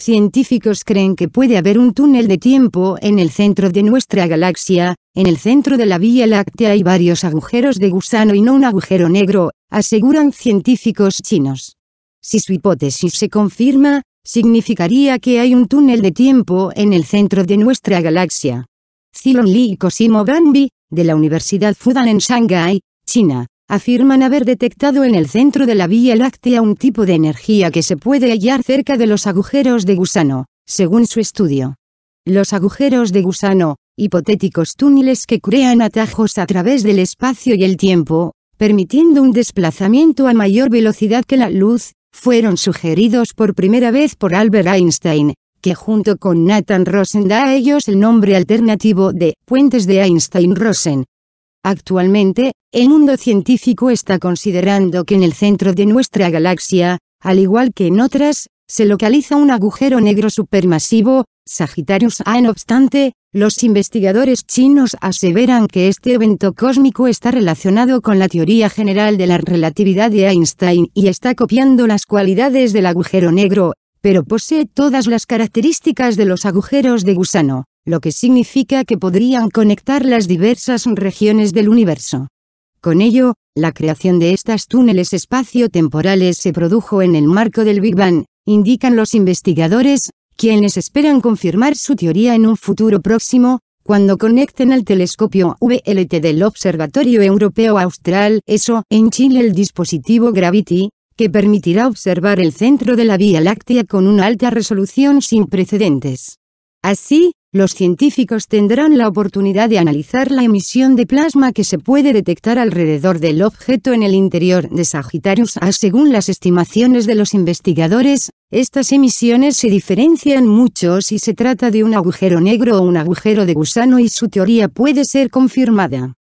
Científicos creen que puede haber un túnel de tiempo en el centro de nuestra galaxia, en el centro de la Vía Láctea hay varios agujeros de gusano y no un agujero negro, aseguran científicos chinos. Si su hipótesis se confirma, significaría que hay un túnel de tiempo en el centro de nuestra galaxia. Zilong Li y Cosimo Branby de la Universidad Fudan en Shanghái, China, afirman haber detectado en el centro de la Vía Láctea un tipo de energía que se puede hallar cerca de los agujeros de gusano, según su estudio. Los agujeros de gusano, hipotéticos túneles que crean atajos a través del espacio y el tiempo, permitiendo un desplazamiento a mayor velocidad que la luz, fueron sugeridos por primera vez por Albert Einstein, que junto con Nathan Rosen da a ellos el nombre alternativo de puentes de Einstein-Rosen, Actualmente, el mundo científico está considerando que en el centro de nuestra galaxia, al igual que en otras, se localiza un agujero negro supermasivo, Sagittarius A. Ah, no obstante, los investigadores chinos aseveran que este evento cósmico está relacionado con la teoría general de la relatividad de Einstein y está copiando las cualidades del agujero negro, pero posee todas las características de los agujeros de gusano lo que significa que podrían conectar las diversas regiones del universo. Con ello, la creación de estas túneles espacio-temporales se produjo en el marco del Big Bang, indican los investigadores, quienes esperan confirmar su teoría en un futuro próximo, cuando conecten al telescopio VLT del Observatorio Europeo Austral ESO en Chile el dispositivo Gravity, que permitirá observar el centro de la Vía Láctea con una alta resolución sin precedentes. Así, los científicos tendrán la oportunidad de analizar la emisión de plasma que se puede detectar alrededor del objeto en el interior de Sagittarius A. Según las estimaciones de los investigadores, estas emisiones se diferencian mucho si se trata de un agujero negro o un agujero de gusano y su teoría puede ser confirmada.